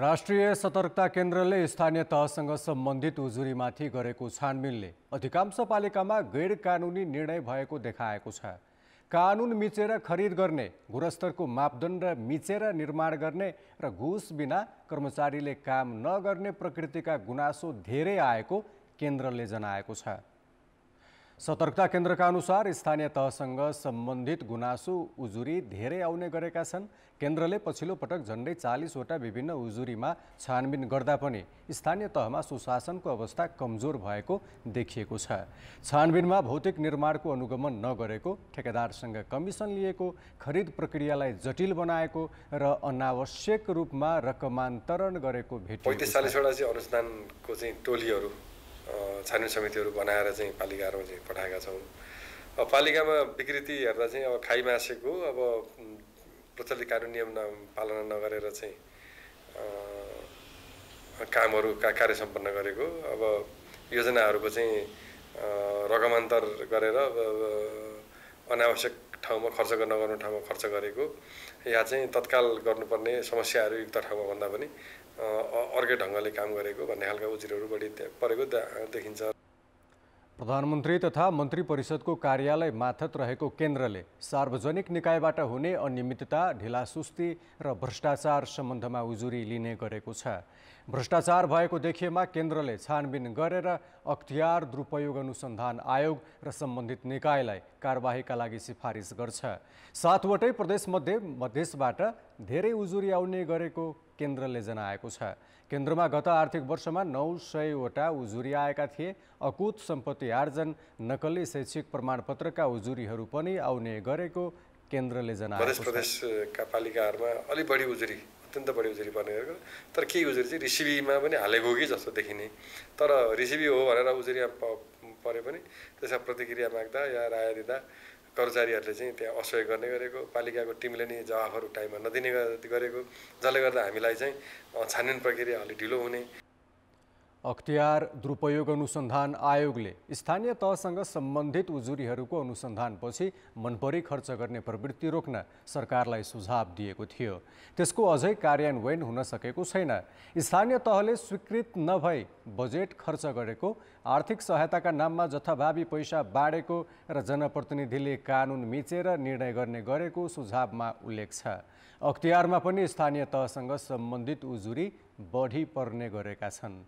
राष्ट्रिय सतर्कता केन्द्रले स्थानीय तहसँग सम्बन्धित उजुरीमाथि गरेको छानबिनले अधिकांश पालिकामा गैर कानुनी निर्णय भएको देखाएको छ कानुन मिचेर खरिद गर्ने गुणस्तरको मापदण्ड मिचेर निर्माण गर्ने र घुस बिना कर्मचारीले काम नगर्ने प्रकृतिका गुनासो धेरै आएको केन्द्रले जनाएको छ सतर्कता केन्द्रका अनुसार स्थानीय तहसँग सम्बन्धित गुनासो उजुरी धेरै आउने गरेका छन् केन्द्रले पछिल्लो पटक झन्डै चालिसवटा विभिन्न उजुरीमा छानबिन गर्दा पनि स्थानीय तहमा सुशासनको अवस्था कमजोर भएको देखिएको छ छानबिनमा भौतिक निर्माणको अनुगमन नगरेको ठेकेदारसँग कमिसन लिएको खरिद प्रक्रियालाई जटिल बनाएको र अनावश्यक रूपमा रकमान्तरण गरेको भेट पैँतिस चालिसवटा चाहिँ अनुसन्धानको चाहिँ टोलीहरू छानल समितिहरू बनाएर चाहिँ पालिकाहरूमा चाहिँ पठाएका छौँ पालिकामा विकृति हेर्दा चाहिँ अब खाइमासेको अब प्रचलित कानुन नियम न पालना नगरेर चाहिँ कामहरू का कार्य सम्पन्न गरेको अब योजनाहरूको चाहिँ रकमान्तर गरेर अनावश्यक ठाउँमा खर्च नगर्नु ठाउँमा खर्च गरेको या चाहिँ तत्काल गर्नुपर्ने समस्याहरू युक्त ठाउँमा भन्दा पनि अर्कै ढङ्गले काम गरेको भन्ने खालका उजिरहरू बढी परेको देखिन्छ प्रधानमन्त्री तथा मन्त्री परिषदको कार्यालय माथत रहेको केन्द्रले सार्वजनिक निकायबाट हुने अनियमितता ढिलासुस्ती र भ्रष्टाचार सम्बन्धमा उजुरी लिने गरेको छ भ्रष्टाचार भएको देखिएमा केन्द्रले छानबिन गरेर अख्तियार दुरुपयोग अनुसन्धान आयोग र सम्बन्धित निकायलाई कारवाहीका लागि सिफारिस गर्छ सातवटै प्रदेशमध्ये मध्येसबाट धेरै उजुरी आउने गरेको केन्द्रले जनाएको छ केन्द्रमा गत आर्थिक वर्षमा नौ सयवटा उजुरी आएका थिए अकुत सम्पत्ति आर्जन नक्कली शैक्षिक प्रमाणपत्रका उजुरीहरू पनि आउने गरेको केन्द्रले जनाएको प्रदेश प्रदेशका पालिकाहरूमा अलिक बढी उजुरी अत्यन्त बढी उजुरी पर्ने गरेको तर केही उजुरी चाहिँ रिसिभीमा पनि हालेको कि जस्तो देखिने तर रिसिभी हो भनेर उजुरी परे पनि त्यसमा प्रतिक्रिया माग्दा या राय दिँदा कर्मचारीहरूले चाहिँ त्यहाँ असहयोग गर्ने गरेको पालिकाको टिमले नै जवाफहरू टाइममा नदिने गरेको जसले गर्दा हामीलाई चाहिँ छानबिन प्रक्रिया अलि ढिलो हुने अख्तियार दुरुपयोग अनुसन्धान आयोगले स्थानीय तहसँग सम्बन्धित उजुरीहरूको अनुसन्धानपछि मनपरी खर्च गर्ने प्रवृत्ति रोक्न सरकारलाई सुझाव दिएको थियो त्यसको अझै कार्यान्वयन हुन सकेको छैन स्थानीय तहले स्वीकृत नभई बजेट खर्च गरेको आर्थिक सहायताका नाममा जथाभावी पैसा बाँडेको र जनप्रतिनिधिले कानुन मिचेर निर्णय गर्ने गरेको सुझावमा उल्लेख छ अख्तियारमा पनि स्थानीय तहसँग सम्बन्धित उजुरी बढी पर्ने गरेका छन्